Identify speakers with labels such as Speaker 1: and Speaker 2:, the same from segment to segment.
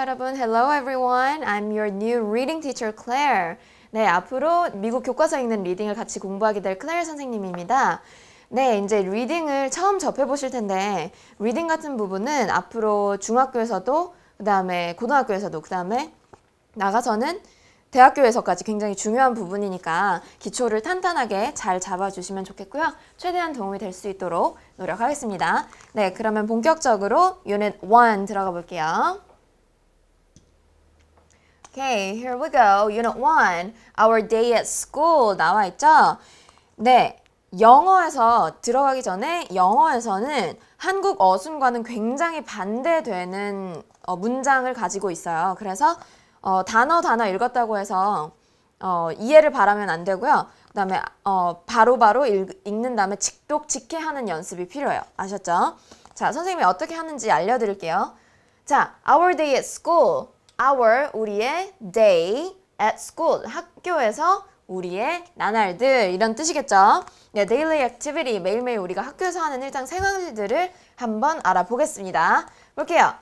Speaker 1: 여러분. Hello everyone. I'm your new reading teacher Claire. 네, 앞으로 미국 교과서 읽는 리딩을 같이 공부하게 될 클레일 선생님입니다. 네, 이제 리딩을 처음 접해 보실 텐데 리딩 같은 부분은 앞으로 중학교에서도 그다음에 고등학교에서도 그다음에 나가서는 대학교에서까지 굉장히 중요한 부분이니까 기초를 탄탄하게 잘 잡아주시면 좋겠고요. 최대한 도움이 될 수 있도록 노력하겠습니다. 네, 그러면 본격적으로 유닛 1 들어가 볼게요. Okay, here we go. Unit 1. Our day at school 나와 있죠? 네. 영어에서 들어가기 전에 영어에서는 한국 어순과는 굉장히 반대되는 어, 문장을 가지고 있어요. 그래서 어, 단어 단어 읽었다고 해서 어, 이해를 바라면 안 되고요. 그 다음에 어, 바로바로 읽, 는 다음에 직독직해하는 연습이 필요해요. 아셨죠? 자, 선생님이 어떻게 하는지 알려드릴게요. 자, our day at school. our 우리의 day at school 학교에서 우리의 나날들 이런 뜻이겠죠. 네, daily activity 매일매일 우리가 학교에서 하는 일상 생활들을 한번 알아보겠습니다. 볼게요.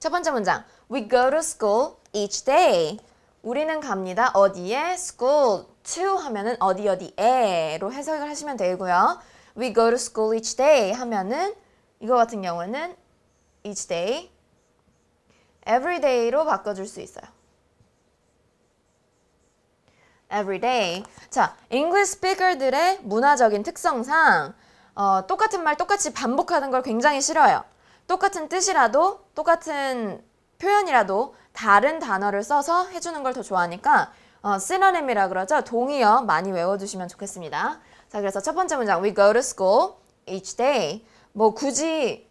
Speaker 1: 첫 번째 문장. We go to school each day. 우리는 갑니다. 어디에? school to 하면은 어디 어디에로 해석을 하시면 되고요. We go to school each day 하면은 이거 같은 경우는 each day everyday로 바꿔줄 수 있어요. everyday. 자, English speaker들의 문화적인 특성상 어, 똑같은 말 똑같이 반복하는 걸 굉장히 싫어요. 똑같은 뜻이라도 똑같은 표현이라도 다른 단어를 써서 해주는 걸 더 좋아하니까 어, 시너님이라 그러죠. 동의어 많이 외워두시면 좋겠습니다. 자, 그래서 첫 번째 문장 We go to school each day. 뭐 굳이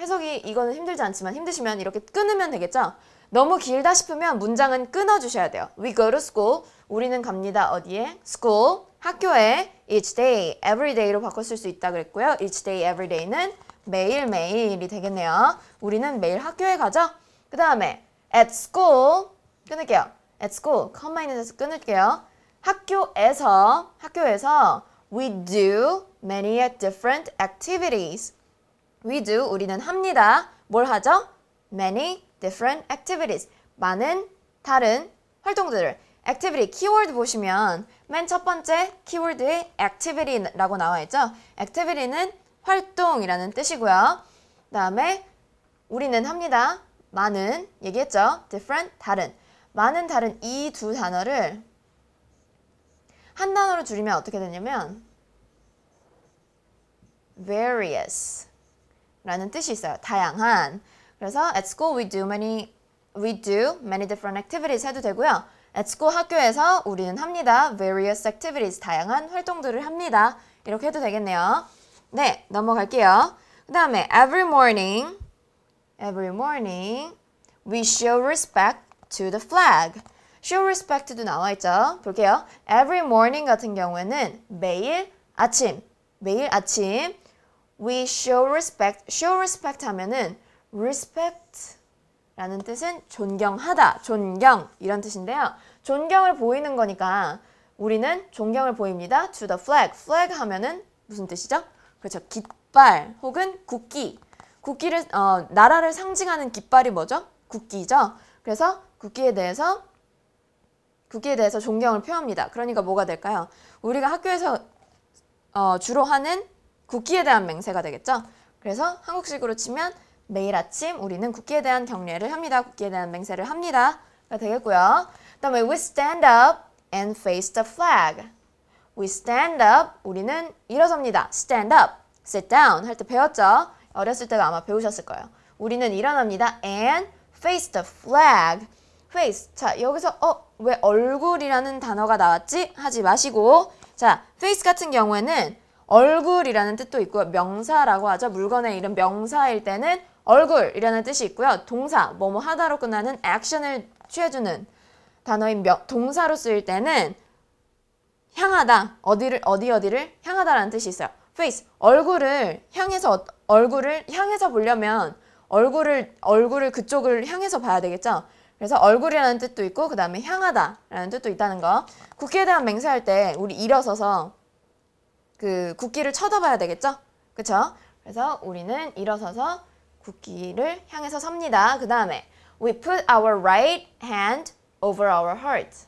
Speaker 1: 해석이 이거는 힘들지 않지만 힘드시면 이렇게 끊으면 되겠죠? 너무 길다 싶으면 문장은 끊어주셔야 돼요. We go to school. 우리는 갑니다. 어디에? School. 학교에 each day, every day로 바꿨을수 있다 그랬고요. each day, every day는 매일매일이 되겠네요. 우리는 매일 학교에 가죠. 그 다음에 at school 끊을게요. at school, 컴마 있는 데서 끊을게요. 학교에서, 학교에서 we do many different activities. We do 우리는 합니다. 뭘 하죠? Many different activities. 많은 다른 활동들을 activity 키워드 보시면 맨 첫 번째 키워드에 activity라고 나와 있죠. activity는 활동이라는 뜻이고요. 그다음에 우리는 합니다. 많은 얘기했죠. different 다른. 많은 다른 이 두 단어를 한 단어로 줄이면 어떻게 되냐면 various 라는 뜻이 있어요. 다양한. 그래서 at school we do many we do many different activities 해도 되고요. at school 학교에서 우리는 합니다. various activities 다양한 활동들을 합니다. 이렇게 해도 되겠네요. 네, 넘어갈게요. 그다음에 every morning every morning we show respect to the flag. show respect도 나와 있죠. 볼게요. every morning 같은 경우에는 매일 아침 매일 아침 We show respect. Show respect 하면은 respect라는 뜻은 존경하다, 존경 이런 뜻인데요. 존경을 보이는 거니까 우리는 존경을 보입니다. To the flag. flag 하면은 무슨 뜻이죠? 그렇죠. 깃발 혹은 국기. 국기를 어, 나라를 상징하는 깃발이 뭐죠? 국기죠. 그래서 국기에 대해서 국기에 대해서 존경을 표합니다. 그러니까 뭐가 될까요? 우리가 학교에서 어, 주로 하는 국기에 대한 맹세가 되겠죠. 그래서 한국식으로 치면 매일 아침 우리는 국기에 대한 경례를 합니다. 국기에 대한 맹세를 합니다. 가 되겠고요. 그다음에 we stand up and face the flag. we stand up 우리는 일어섭니다. stand up, sit down 할 때 배웠죠. 어렸을 때가 아마 배우셨을 거예요. 우리는 일어납니다. and face the flag. face 자 여기서 어 왜 얼굴이라는 단어가 나왔지 하지 마시고 자 face 같은 경우에는 얼굴이라는 뜻도 있고요. 명사라고 하죠. 물건의 이름 명사일 때는 얼굴이라는 뜻이 있고요. 동사, 뭐뭐 하다로 끝나는 액션을 취해주는 단어인 명, 동사로 쓰일 때는 향하다, 어디를, 어디 어디를 향하다라는 뜻이 있어요. face, 얼굴을 향해서, 얼굴을 향해서 보려면 얼굴을, 얼굴을 그쪽을 향해서 봐야 되겠죠. 그래서 얼굴이라는 뜻도 있고 그 다음에 향하다라는 뜻도 있다는 거. 국기에 대한 맹세할 때 우리 일어서서 그 국기를 쳐다봐야 되겠죠? 그쵸? 그래서 우리는 일어서서 국기를 향해서 섭니다. 그 다음에 We put our right hand over our heart.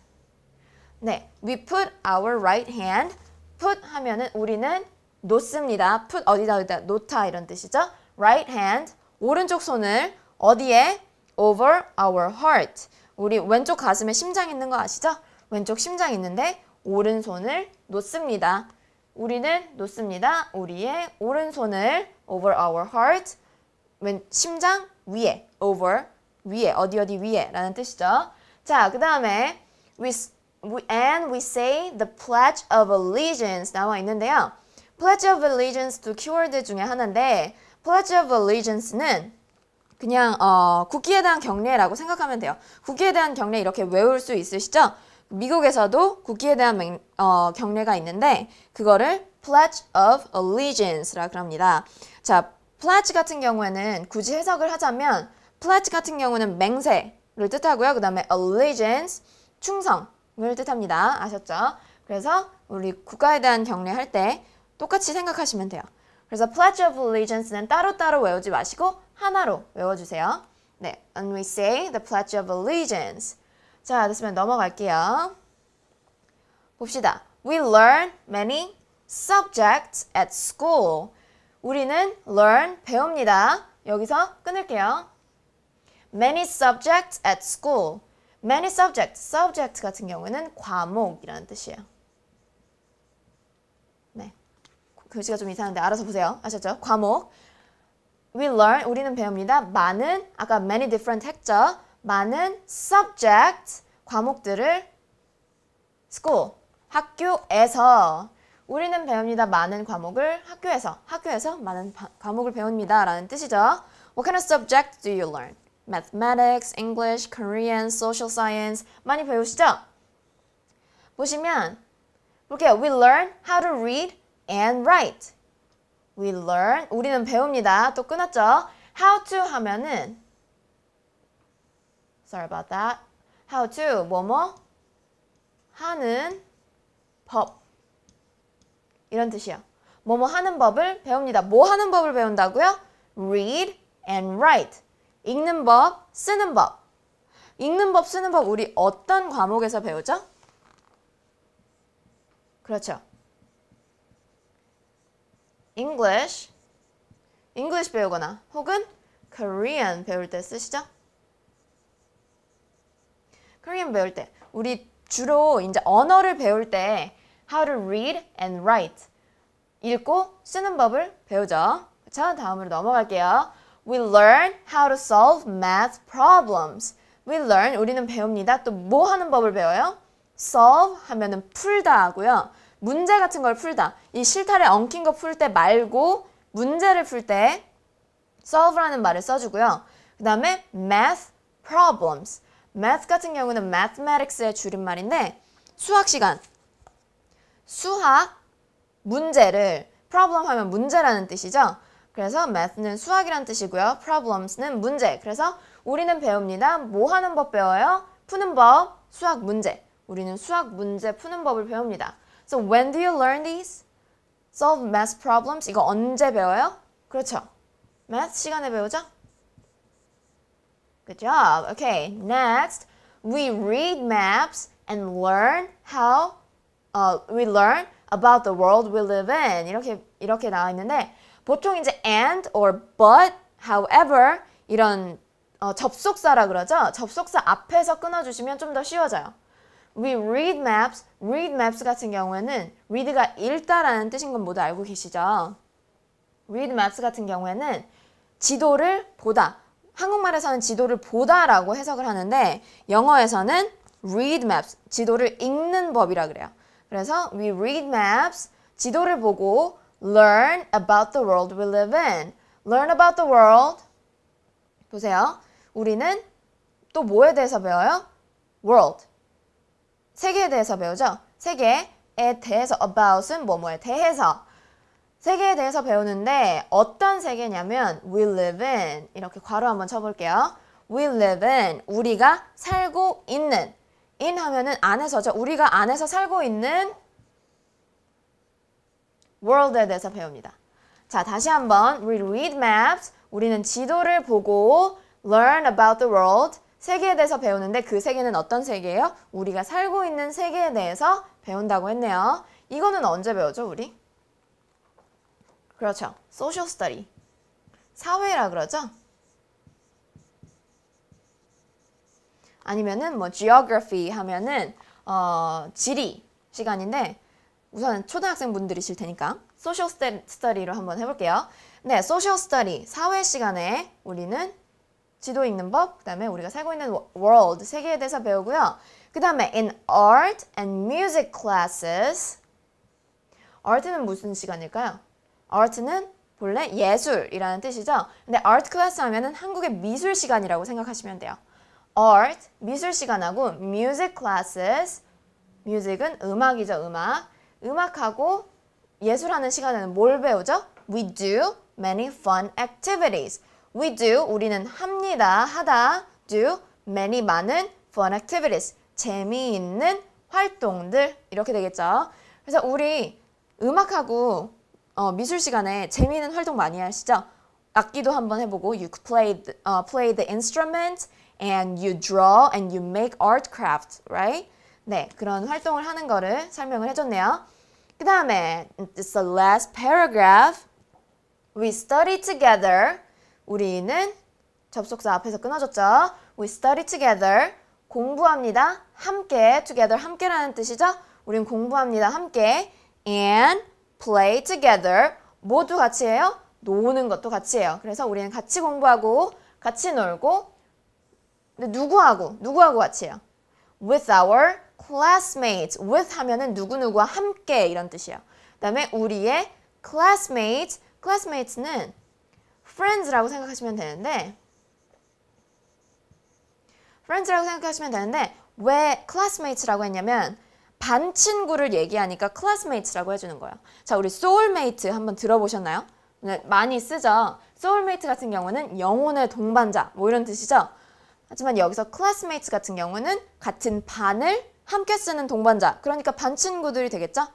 Speaker 1: 네, we put our right hand. put 하면은 우리는 놓습니다. put 어디다 어디다 놓다 이런 뜻이죠. right hand 오른쪽 손을 어디에 over our heart. 우리 왼쪽 가슴에 심장 있는 거 아시죠? 왼쪽 심장 있는데 오른손을 놓습니다. 우리는 놓습니다. 우리의 오른손을 over our heart, 왼 심장 위에, over 위에, 어디 어디 위에 라는 뜻이죠. 자, 그 다음에 we, and we say the pledge of allegiance 나와 있는데요. pledge of allegiance도 키워드 중에 하나인데 pledge of allegiance는 그냥 어, 국기에 대한 경례라고 생각하면 돼요. 국기에 대한 경례 이렇게 외울 수 있으시죠? 미국에서도 국기에 대한 맹, 어, 경례가 있는데 그거를 Pledge of Allegiance라 그럽니다. 자, Pledge 같은 경우에는 굳이 해석을 하자면 Pledge 같은 경우는 맹세를 뜻하고요. 그 다음에 Allegiance, 충성을 뜻합니다. 아셨죠? 그래서 우리 국가에 대한 경례할 때 똑같이 생각하시면 돼요. 그래서 Pledge of Allegiance는 따로따로 외우지 마시고 하나로 외워주세요. 네, and we say the Pledge of Allegiance. 자, 됐으면 넘어갈게요. 봅시다. We learn many subjects at school. 우리는 learn 배웁니다. 여기서 끊을게요. Many subjects at school. Many subjects, subject 같은 경우는 과목이라는 뜻이에요. 네, 글씨가 좀 이상한데 알아서 보세요. 아셨죠? 과목. We learn, 우리는 배웁니다. 많은, 아까 many different 했죠? 많은 subject 과목들을 school 학교에서 우리는 배웁니다. 많은 과목을 학교에서 학교에서 많은 과목을 배웁니다. 라는 뜻이죠. What kind of subject do you learn? Mathematics, English, Korean, Social Science 많이 배우시죠? 보시면 볼게요. We learn how to read and write. We learn 우리는 배웁니다. 또 끊었죠? How to 하면은 Sorry about that. How to 뭐뭐 뭐? 하는 법 이런 뜻이야. 뭐뭐 뭐 하는 법을 배웁니다. 뭐 하는 법을 배운다고요? Read and write. 읽는 법, 쓰는 법. 읽는 법, 쓰는 법 우리 어떤 과목에서 배우죠? 그렇죠. English, English 배우거나 혹은 Korean 배울 때 쓰시죠? 크리안 배울 때 우리 주로 이제 언어를 배울 때 how to read and write 읽고 쓰는 법을 배우죠. 자, 다음으로 넘어갈게요. We learn how to solve math problems. We learn 우리는 배웁니다. 또 뭐 하는 법을 배워요? solve 하면은 풀다 하고요. 문제 같은 걸 풀다. 이 실타래 엉킨 거 풀 때 말고 문제를 풀 때 solve라는 말을 써주고요. 그 다음에 math problems. math 같은 경우는 mathematics의 줄임말인데 수학 시간, 수학 문제를 problem 하면 문제라는 뜻이죠. 그래서 math는 수학이란 뜻이고요. problems는 문제. 그래서 우리는 배웁니다. 뭐 하는 법 배워요? 푸는 법, 수학 문제. 우리는 수학 문제 푸는 법을 배웁니다. So when do you learn these? Solve math problems. 이거 언제 배워요? 그렇죠. math 시간에 배우죠? Good job. Okay, next we read maps and learn how uh, we learn about the world we live in. 이렇게 이렇게 나와 있는데 보통 이제 and or but, however 이런 어, 접속사라 그러죠. 접속사 앞에서 끊어주시면 좀 더 쉬워져요. We read maps, read maps 같은 경우에는 read가 읽다라는 뜻인 건 모두 알고 계시죠? read maps 같은 경우에는 지도를 보다 한국말에서는 지도를 보다라고 해석을 하는데 영어에서는 read maps, 지도를 읽는 법이라 그래요. 그래서 we read maps, 지도를 보고 learn about the world we live in. learn about the world. 보세요. 우리는 또 뭐에 대해서 배워요? world. 세계에 대해서 배우죠. 세계에 대해서 about은 뭐뭐에 대해서 세계에 대해서 배우는데 어떤 세계냐면 we live in 이렇게 괄호 한번 쳐볼게요. we live in 우리가 살고 있는 in 하면은 안에서죠. 우리가 안에서 살고 있는 world에 대해서 배웁니다. 자, 다시 한번 we read maps. 우리는 지도를 보고 learn about the world. 세계에 대해서 배우는데 그 세계는 어떤 세계예요? 우리가 살고 있는 세계에 대해서 배운다고 했네요. 이거는 언제 배우죠, 우리? 그렇죠. social study. 사회라 그러죠. 아니면은 뭐 geography 하면은 어, 지리 시간인데 우선 초등학생분들이실 테니까 social study로 한번 해볼게요. 네, social study, 사회 시간에 우리는 지도 읽는 법, 그 다음에 우리가 살고 있는 world, 세계에 대해서 배우고요. 그 다음에 in art and music classes, art는 무슨 시간일까요? art는 본래 예술이라는 뜻이죠. 근데 art class 하면은 한국의 미술 시간이라고 생각하시면 돼요. art 미술 시간하고 music classes music은 음악이죠, 음악. 음악하고 예술하는 시간에는 뭘 배우죠? We do many fun activities. We do 우리는 합니다, 하다. do many 많은 fun activities. 재미있는 활동들 이렇게 되겠죠. 그래서 우리 음악하고 어, 미술 시간에 재미있는 활동 많이 하시죠? 악기도 한번 해보고 you play the, uh, play the instrument and you draw and you make art craft, right? 네, 그런 활동을 하는 거를 설명을 해줬네요. 그 다음에 it's the last paragraph. We study together. 우리는 접속사 앞에서 끊어졌죠. We study together. 공부합니다. 함께. Together 함께라는 뜻이죠. 우린 공부합니다. 함께. And play together 모두 같이 해요. 노는 것도 같이 해요. 그래서 우리는 같이 공부하고 같이 놀고 근데 누구하고 누구하고 같이 해요. with our classmates with 하면은 누구누구와 함께 이런 뜻이에요. 그다음에 우리의 classmates classmates는 friends라고 생각하시면 되는데 friends라고 생각하시면 되는데 왜 classmates라고 했냐면 반 친구를 얘기하니까 클래스메이트라고 해주는 거예요. 자, 우리 소울메이트 한번 들어보셨나요? 네, 많이 쓰죠. 소울메이트 같은 경우는 영혼의 동반자 뭐 이런 뜻이죠. 하지만 여기서 클래스메이트 같은 경우는 같은 반을 함께 쓰는 동반자 그러니까 반 친구들이 되겠죠.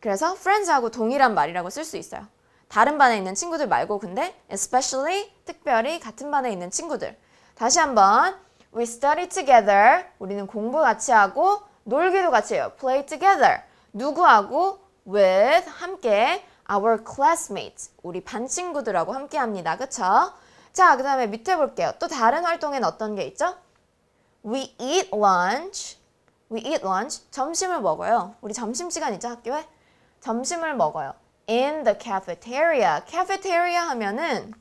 Speaker 1: 그래서 friends하고 동일한 말이라고 쓸 수 있어요. 다른 반에 있는 친구들 말고 근데 especially 특별히 같은 반에 있는 친구들 다시 한번 we study together 우리는 공부 같이 하고 놀기도 같이 해요. play together. 누구하고? with 함께 our classmates. 우리 반 친구들하고 함께 합니다. 그쵸? 자, 그 다음에 밑에 볼게요. 또 다른 활동엔 어떤 게 있죠? We eat lunch. We eat lunch. 점심을 먹어요. 우리 점심시간 있죠, 학교에? 점심을 먹어요. In the cafeteria. cafeteria 하면은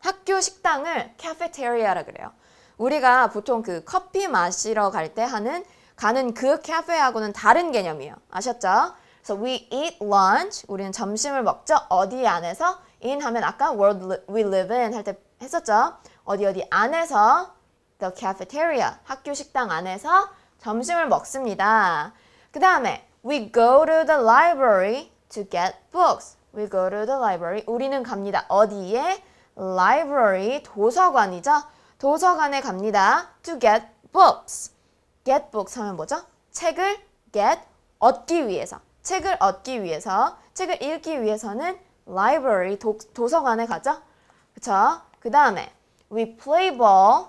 Speaker 1: 학교 식당을 cafeteria라 그래요. 우리가 보통 그 커피 마시러 갈 때 하는 가는 그 카페하고는 다른 개념이에요. 아셨죠? 그래서 we eat lunch, 우리는 점심을 먹죠. 어디 안에서? in 하면 아까 world we live in 할 때 했었죠. 어디 어디 안에서 the cafeteria, 학교 식당 안에서 점심을 먹습니다. 그 다음에 we go to the library to get books. we go to the library. 우리는 갑니다. 어디에? library, 도서관이죠. 도서관에 갑니다. to get books. get books 하면 뭐죠? 책을 get 얻기 위해서 책을 얻기 위해서 책을 읽기 위해서는 library 도, 도서관에 가죠. 그렇죠그 다음에 we play ball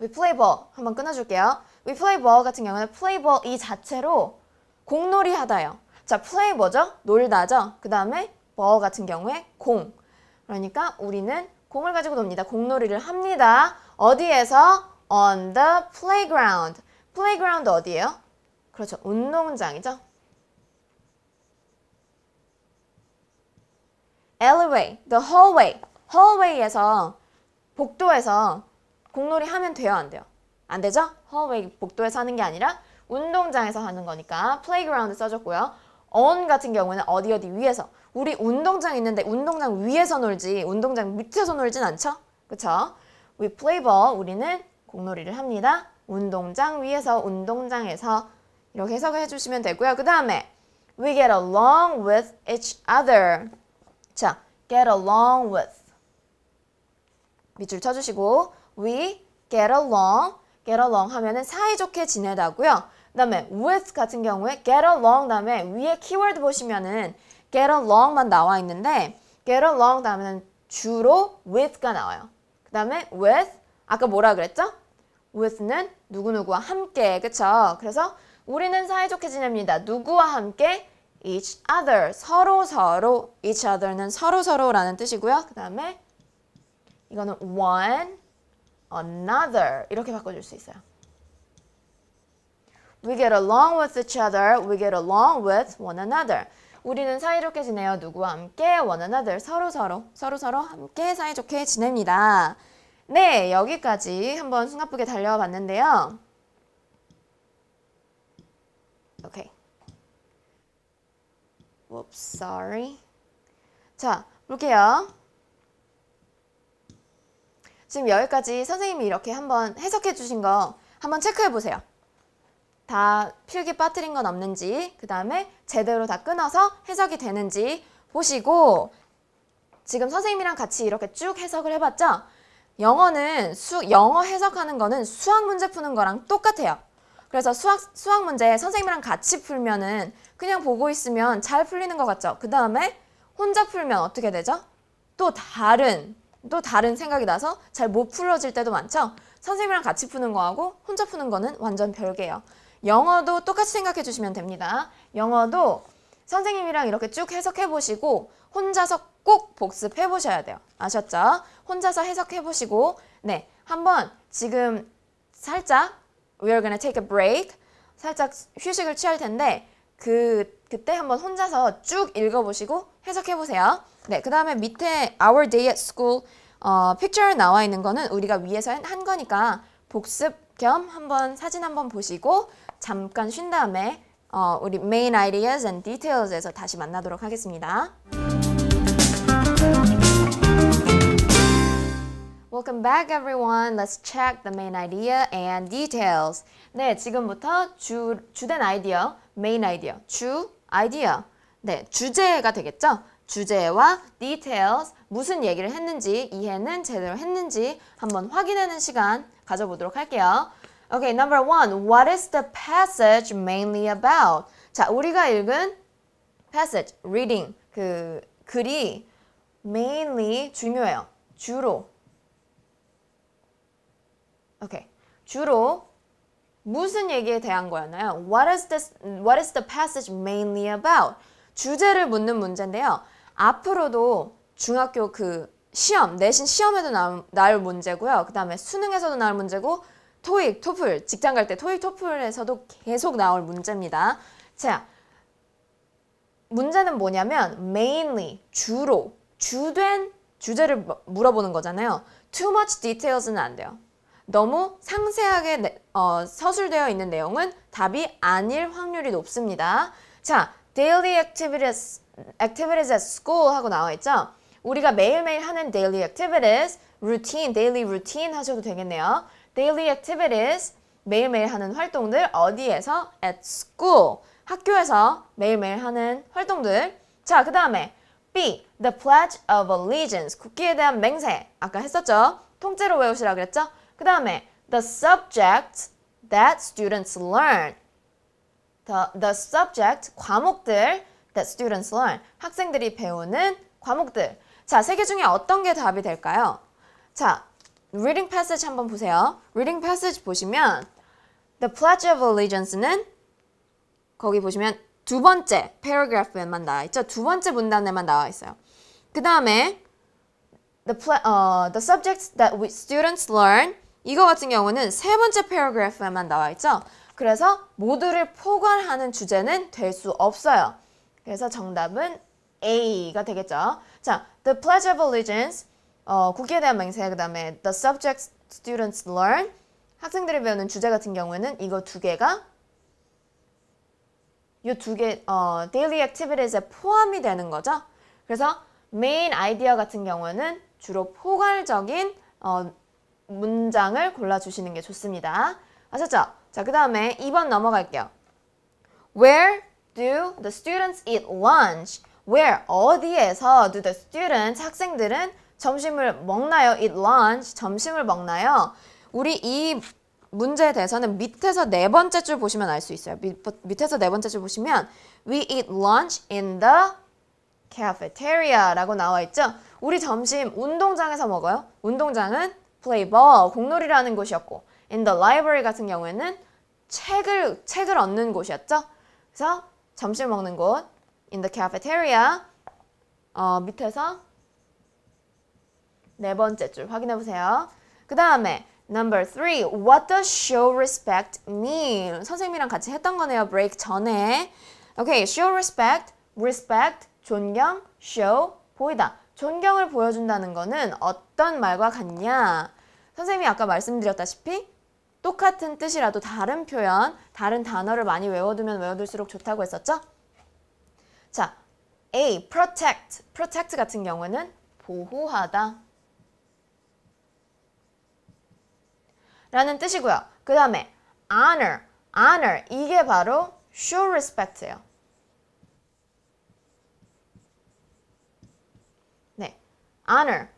Speaker 1: we play ball 한번 끊어줄게요. we play ball 같은 경우는 play ball 이 자체로 공놀이 하다요. 자, play 뭐죠? 놀다죠? 그 다음에 ball 같은 경우에 공 그러니까 우리는 공을 가지고 놉니다. 공놀이를 합니다. 어디에서? on the playground. playground 어디예요? 그렇죠. 운동장이죠. alleyway, the hallway. hallway에서 복도에서 공놀이 하면 돼요, 안 돼요? 안 되죠? hallway 복도에서 하는 게 아니라 운동장에서 하는 거니까 playground 써줬고요. on 같은 경우는 어디 어디 위에서 우리 운동장 있는데 운동장 위에서 놀지 운동장 밑에서 놀진 않죠? 그렇죠 We play ball 우리는 공놀이를 합니다. 운동장 위에서 운동장에서 이렇게 해석을 해주시면 되고요. 그 다음에 we get along with each other. 자, get along with 밑줄 쳐주시고 we get along, get along 하면은 사이좋게 지내다고요. 그 다음에 with 같은 경우에 get along 다음에 위에 키워드 보시면은 get along만 나와 있는데 get along 다음에는 주로 with가 나와요. 그 다음에 with 아까 뭐라 그랬죠? w i t h 는 누구누구와 함께 그쵸? 그래서 우리는 사이좋게 지냅니다. 누구와 함께? each other 서로 서로 each other는 서로 서로라는 뜻이고요. 그 다음에 이거는 one another 이렇게 바꿔줄 수 있어요. We get along with each other. We get along with one another. 우리는 사이좋게 지내요. 누구와 함께 one another 서로 서로 서로 서로 함께 사이좋게 지냅니다. 네, 여기까지 한번 숨가쁘게 달려와 봤는데요. 오케이. Whoops, sorry. 자, 볼게요. 지금 여기까지 선생님이 이렇게 한번 해석해 주신 거 한번 체크해 보세요. 다 필기 빠뜨린 건 없는지 그 다음에 제대로 다 끊어서 해석이 되는지 보시고 지금 선생님이랑 같이 이렇게 쭉 해석을 해봤죠? 영어는 수, 영어 해석하는 거는 수학 문제 푸는 거랑 똑같아요. 그래서 수학, 수학 문제 선생님이랑 같이 풀면은 그냥 보고 있으면 잘 풀리는 것 같죠? 그 다음에 혼자 풀면 어떻게 되죠? 또 다른, 또 다른 생각이 나서 잘 못 풀어질 때도 많죠? 선생님이랑 같이 푸는 거하고 혼자 푸는 거는 완전 별개예요. 영어도 똑같이 생각해 주시면 됩니다. 영어도 선생님이랑 이렇게 쭉 해석해 보시고 혼자서 꼭 복습해 보셔야 돼요. 아셨죠? 혼자서 해석해 보시고 네, 한번 지금 살짝 we are gonna take a break 살짝 휴식을 취할 텐데 그 그때 한번 혼자서 쭉 읽어보시고 해석해보세요. 네, 그 다음에 밑에 Our Day at School 어, picture 나와 있는 거는 우리가 위에서 한 거니까 복습 겸 한번 사진 한번 보시고 잠깐 쉰 다음에 어, 우리 main ideas and details에서 다시 만나도록 하겠습니다. Welcome back everyone. Let's check the main idea and details. 네, 지금부터 주, 주된 아이디어, main idea, 주, 아이디어. 네, 주제가 되겠죠? 주제와 details, 무슨 얘기를 했는지, 이해는 제대로 했는지 한번 확인하는 시간 가져보도록 할게요. Okay, number one, what is the passage mainly about? 자, 우리가 읽은 passage, reading, 그 글이 mainly 중요해요. 주로. 오케이. 주로 무슨 얘기에 대한 거였나요? What is this what is the passage mainly about? 주제를 묻는 문제인데요. 앞으로도 중학교 그 시험, 내신 시험에도 나올, 나올 문제고요. 그다음에 수능에서도 나올 문제고 토익, 토플, 직장 갈 때 토익, 토플에서도 계속 나올 문제입니다. 자, 문제는 뭐냐면 mainly, 주로 주된 주제를 물어보는 거잖아요. Too much details는 안 돼요. 너무 상세하게 어, 서술되어 있는 내용은 답이 아닐 확률이 높습니다. 자, daily activities, activities at school 하고 나와 있죠. 우리가 매일매일 하는 daily activities, routine, daily routine 하셔도 되겠네요. daily activities, 매일매일 하는 활동들 어디에서? at school, 학교에서 매일매일 하는 활동들. 자, 그 다음에 B. The Pledge of Allegiance. 국기에 대한 맹세. 아까 했었죠? 통째로 외우시라 그랬죠? 그 다음에 The subject that students learn. The, the subject, 과목들 that students learn. 학생들이 배우는 과목들. 자, 세 개 중에 어떤 게 답이 될까요? 자, reading passage 한번 보세요. reading passage 보시면 The Pledge of Allegiance는 거기 보시면 두 번째 paragraph에만 나와 있죠. 두 번째 문단에만 나와 있어요. 그 다음에 the, uh, the subjects that we students learn 이거 같은 경우는 세 번째 paragraph에만 나와 있죠. 그래서 모두를 포괄하는 주제는 될 수 없어요. 그래서 정답은 A가 되겠죠. 자, the pledge of allegiance 어, 국기에 대한 맹세 그 다음에 the subjects students learn 학생들이 배우는 주제 같은 경우에는 이거 두 개가 이두개 어, daily activities에 포함이 되는 거죠. 그래서 메인 아이디어 같은 경우는 주로 포괄적인 어, 문장을 골라주시는 게 좋습니다. 아셨죠? 자, 그 다음에 2번 넘어갈게요. Where do the students eat lunch? Where, 어디에서 do the students, 학생들은 점심을 먹나요? eat lunch, 점심을 먹나요? 우리 이 문제에 대해서는 밑에서 네 번째 줄 보시면 알 수 있어요. 밑, 밑에서 네 번째 줄 보시면 We eat lunch in the cafeteria라고 나와 있죠. 우리 점심 운동장에서 먹어요. 운동장은 play ball, 공놀이라는 곳이었고 in the library 같은 경우에는 책을 책을 얻는 곳이었죠. 그래서 점심 먹는 곳 in the cafeteria 어, 밑에서 네 번째 줄 확인해 보세요. 그 다음에 Number three, what does show respect mean? 선생님이랑 같이 했던 거네요, break 전에. Okay, show respect, respect, 존경, show, 보이다. 존경을 보여준다는 거는 어떤 말과 같냐? 선생님이 아까 말씀드렸다시피 똑같은 뜻이라도 다른 표현, 다른 단어를 많이 외워두면 외워둘수록 좋다고 했었죠? 자, A, protect. protect 같은 경우는 보호하다. 라는 뜻이고요. 그 다음에 honor, honor 이게 바로 show respect예요. 네, honor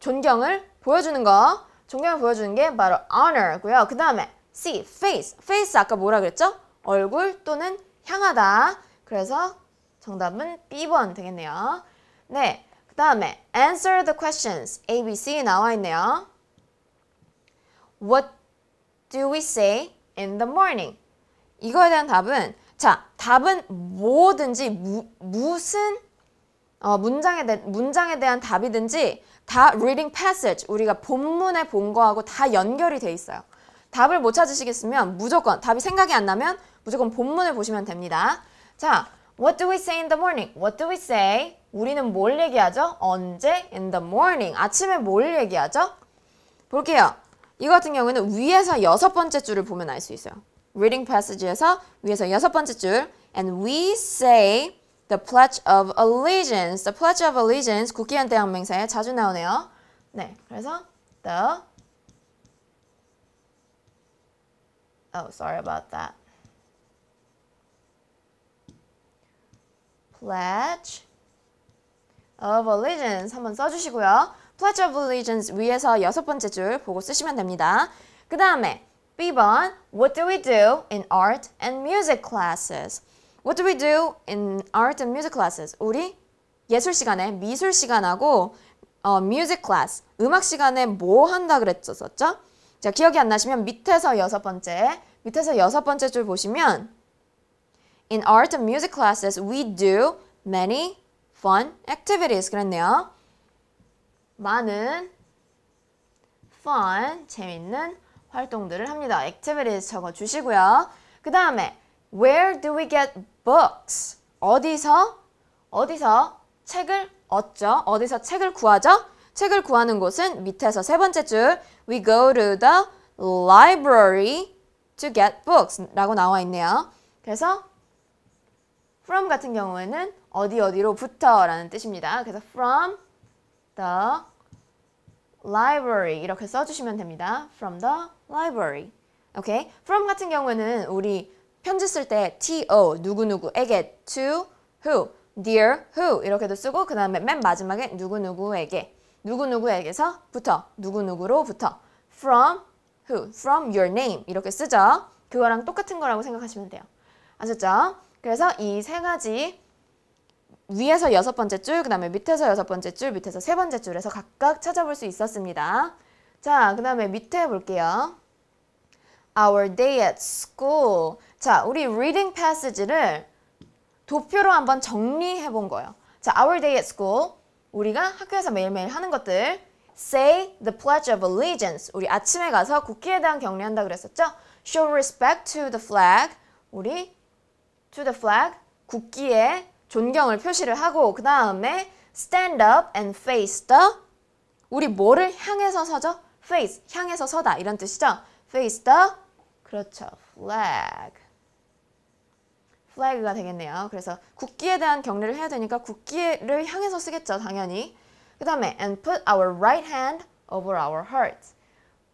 Speaker 1: 존경을 보여주는 거 존경을 보여주는 게 바로 honor고요. 그 다음에 see, face, face 아까 뭐라 그랬죠? 얼굴 또는 향하다. 그래서 정답은 B번 되겠네요. 네, 그 다음에 answer the questions A, B, C 나와 있네요. What do we say in the morning? 이거에 대한 답은 자, 답은 뭐든지 무, 무슨 어, 문장에, 대, 문장에 대한 답이든지 다 reading passage, 우리가 본문에 본 거하고 다 연결이 돼 있어요. 답을 못 찾으시겠으면 무조건 답이 생각이 안 나면 무조건 본문을 보시면 됩니다. 자, what do we say in the morning? What do we say? 우리는 뭘 얘기하죠? 언제? in the morning. 아침에 뭘 얘기하죠? 볼게요. 이거 같은 경우에는 위에서 여섯 번째 줄을 보면 알 수 있어요. Reading passage에서 위에서 여섯 번째 줄 And we say the Pledge of Allegiance. The Pledge of Allegiance 국기현 대항명사에 자주 나오네요. 네, 그래서 the Oh, sorry about that. Pledge of Allegiance 한번 써주시고요. Pledge of Allegiance 위에서 여섯 번째 줄 보고 쓰시면 됩니다. 그 다음에 B번 What do we do in art and music classes? What do we do in art and music classes? 우리 예술 시간에 미술 시간하고 어, music class, 음악 시간에 뭐 한다 그랬었죠? 자, 기억이 안 나시면 밑에서 여섯 번째, 밑에서 여섯 번째 줄 보시면 In art and music classes, we do many fun activities 그랬네요. 많은 fun, 재밌는 활동들을 합니다. activities 적어주시고요. 그 다음에 where do we get books? 어디서 어디서 책을 얻죠? 어디서 책을 구하죠? 책을 구하는 곳은 밑에서 세 번째 줄 we go to the library to get books 라고 나와 있네요. 그래서 from 같은 경우에는 어디 어디로부터 라는 뜻입니다. 그래서 from the library 이렇게 써주시면 됩니다. From the library. Okay? From 같은 경우는 우리 편지 쓸 때 to 누구누구에게 to who dear who 이렇게도 쓰고 그 다음에 맨 마지막에 누구누구에게 누구누구에게서부터 누구누구로부터 from who from your name 이렇게 쓰죠. 그거랑 똑같은 거라고 생각하시면 돼요. 아셨죠? 그래서 이 세 가지 위에서 여섯 번째 줄, 그 다음에 밑에서 여섯 번째 줄, 밑에서 세 번째 줄에서 각각 찾아볼 수 있었습니다. 자, 그 다음에 밑에 볼게요. Our day at school. 자, 우리 reading passage를 도표로 한번 정리해 본 거예요. 자, our day at school. 우리가 학교에서 매일매일 하는 것들. Say the Pledge of Allegiance. 우리 아침에 가서 국기에 대한 격례한다 그랬었죠? Show respect to the flag. 우리 to the flag. 국기에 존경을 표시를 하고 그 다음에 stand up and face the 우리 뭐를 향해서 서죠? face 향해서 서다 이런 뜻이죠. face the 그렇죠. flag flag가 되겠네요. 그래서 국기에 대한 격려를 해야 되니까 국기를 향해서 쓰겠죠. 당연히. 그 다음에 and put our right hand over our heart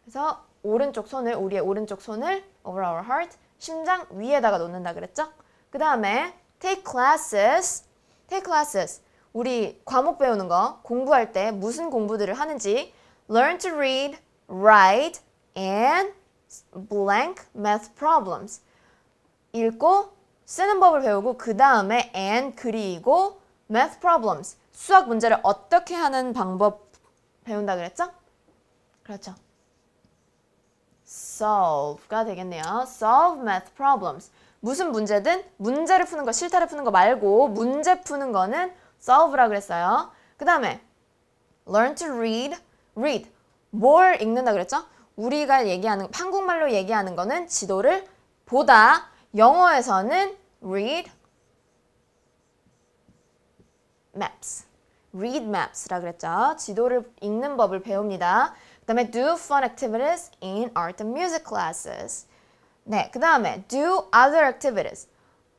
Speaker 1: 그래서 오른쪽 손을 우리의 오른쪽 손을 over our heart 심장 위에다가 놓는다 그랬죠? 그 다음에 take classes, take classes. 우리 과목 배우는 거 공부할 때 무슨 공부들을 하는지 learn to read, write, and blank math problems. 읽고 쓰는 법을 배우고 그 다음에 and 그리고 math problems. 수학 문제를 어떻게 하는 방법 배운다 그랬죠? 그렇죠. solve가 되겠네요. solve math problems. 무슨 문제든 문제를 푸는 거실타를 푸는 거 말고 문제 푸는 거는 solve라 그랬어요. 그 다음에 learn to read, read 뭘 읽는다 그랬죠? 우리가 얘기하는 한국말로 얘기하는 거는 지도를 보다 영어에서는 read maps read maps라 그랬죠. 지도를 읽는 법을 배웁니다. 그 다음에 do fun activities in art and music classes 네, 그 다음에 do other activities.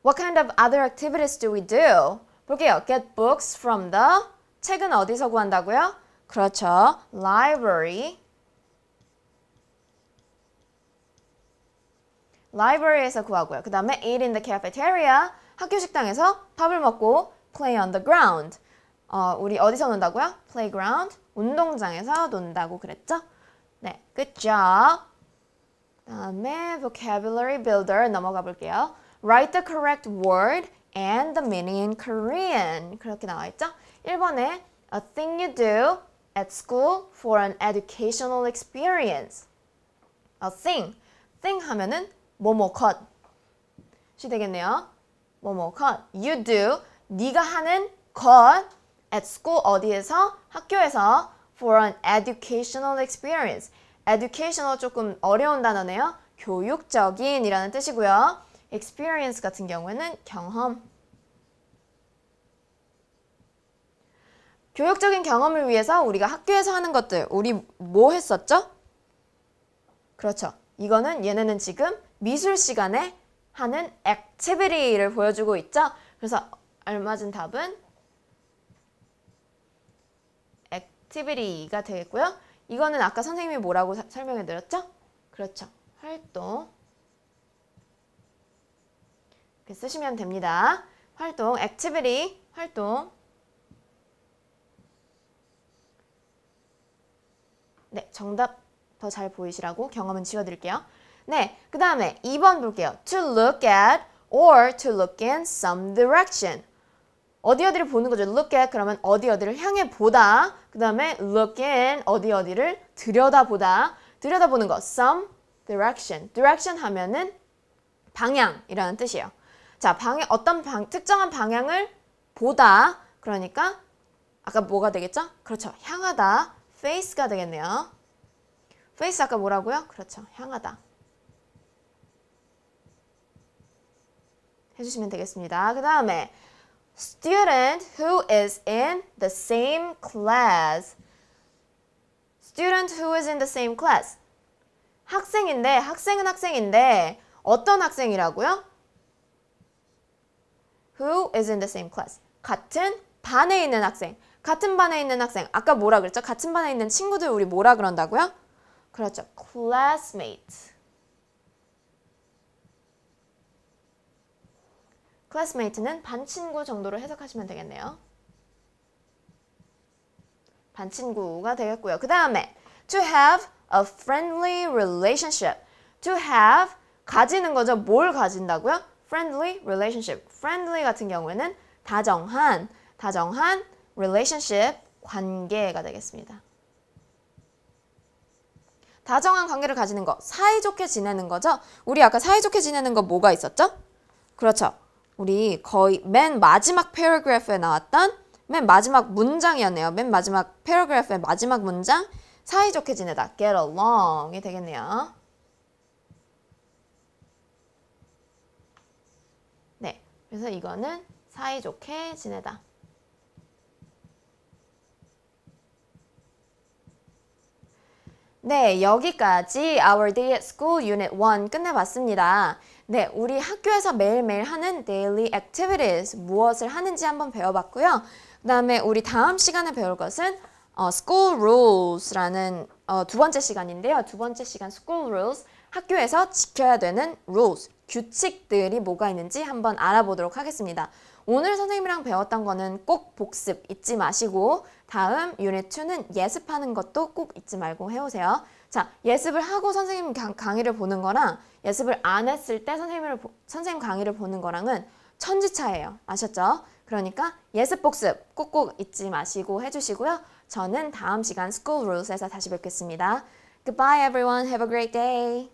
Speaker 1: What kind of other activities do we do? 볼게요. Get books from the 책은 어디서 구한다고요? 그렇죠. library library에서 구하고요. 그 다음에 eat in the cafeteria 학교 식당에서 밥을 먹고 play on the ground 어, 우리 어디서 논다고요? playground 운동장에서 논다고 그랬죠? 네, good job. 다음에 vocabulary builder 넘어가 볼게요. Write the correct word and the meaning in Korean. 그렇게 나와 있죠? 1번에 a thing you do at school for an educational experience. a thing. thing 하면은 뭐뭐 컷. 시 되겠네요. 뭐뭐 컷. you do 네가 하는 컷. at school 어디에서 학교에서 for an educational experience. educational 조금 어려운 단어네요. 교육적인 이라는 뜻이고요. experience 같은 경우에는 경험. 교육적인 경험을 위해서 우리가 학교에서 하는 것들, 우리 뭐 했었죠? 그렇죠. 이거는 얘네는 지금 미술 시간에 하는 activity를 보여주고 있죠. 그래서 알맞은 답은 activity가 되겠고요. 이거는 아까 선생님이 뭐라고 사, 설명해 드렸죠? 그렇죠. 활동. 이렇게 쓰시면 됩니다. 활동, activity, 활동. 네, 정답 더 잘 보이시라고 경험은 지워드릴게요. 네, 그 다음에 2번 볼게요. To look at or to look in some direction. 어디 어디를 보는 거죠. look at 그러면 어디 어디를 향해 보다. 그 다음에 look in 어디 어디를 들여다보다. 들여다보는 거 some direction. direction 하면은 방향이라는 뜻이에요. 자, 방향 어떤 방, 특정한 방향을 보다. 그러니까 아까 뭐가 되겠죠? 그렇죠. 향하다. face가 되겠네요. face 아까 뭐라고요? 그렇죠. 향하다. 해주시면 되겠습니다. 그 다음에 student who is in the same class. student who is in the same class. 학생인데 학생은 학생인데 어떤 학생이라고요? who is in the same class. 같은 반에 있는 학생. 같은 반에 있는 학생. 아까 뭐라 그랬죠? 같은 반에 있는 친구들 우리 뭐라 그런다고요? 그렇죠. classmate. classmate는 반친구 정도로 해석하시면 되겠네요. 반친구가 되겠고요. 그 다음에 to have a friendly relationship. to have 가지는 거죠. 뭘 가진다고요? friendly relationship. friendly 같은 경우에는 다정한, 다정한 relationship 관계가 되겠습니다. 다정한 관계를 가지는 거, 사이좋게 지내는 거죠? 우리 아까 사이좋게 지내는 거 뭐가 있었죠? 그렇죠. 우리 거의 맨 마지막 paragraph에 나왔던 맨 마지막 문장이었네요. 맨 마지막 paragraph의 마지막 문장 사이좋게 지내다 get along이 되겠네요. 네, 그래서 이거는 사이좋게 지내다. 네, 여기까지 Our Day at School Unit 1 끝내봤습니다. 네, 우리 학교에서 매일매일 하는 daily activities 무엇을 하는지 한번 배워봤고요. 그 다음에 우리 다음 시간에 배울 것은 어, school rules라는 어, 두 번째 시간인데요. 두 번째 시간 school rules 학교에서 지켜야 되는 rules 규칙들이 뭐가 있는지 한번 알아보도록 하겠습니다. 오늘 선생님이랑 배웠던 거는 꼭 복습 잊지 마시고 다음 유닛 2는 예습하는 것도 꼭 잊지 말고 해오세요. 자, 예습을 하고 선생님 강의를 보는 거랑 예습을 안 했을 때 선생님을, 선생님 강의를 보는 거랑은 천지차예요. 아셨죠? 그러니까 예습 복습 꼭꼭 잊지 마시고 해주시고요. 저는 다음 시간 스쿨 룰스에서 다시 뵙겠습니다. Goodbye everyone. Have a great day.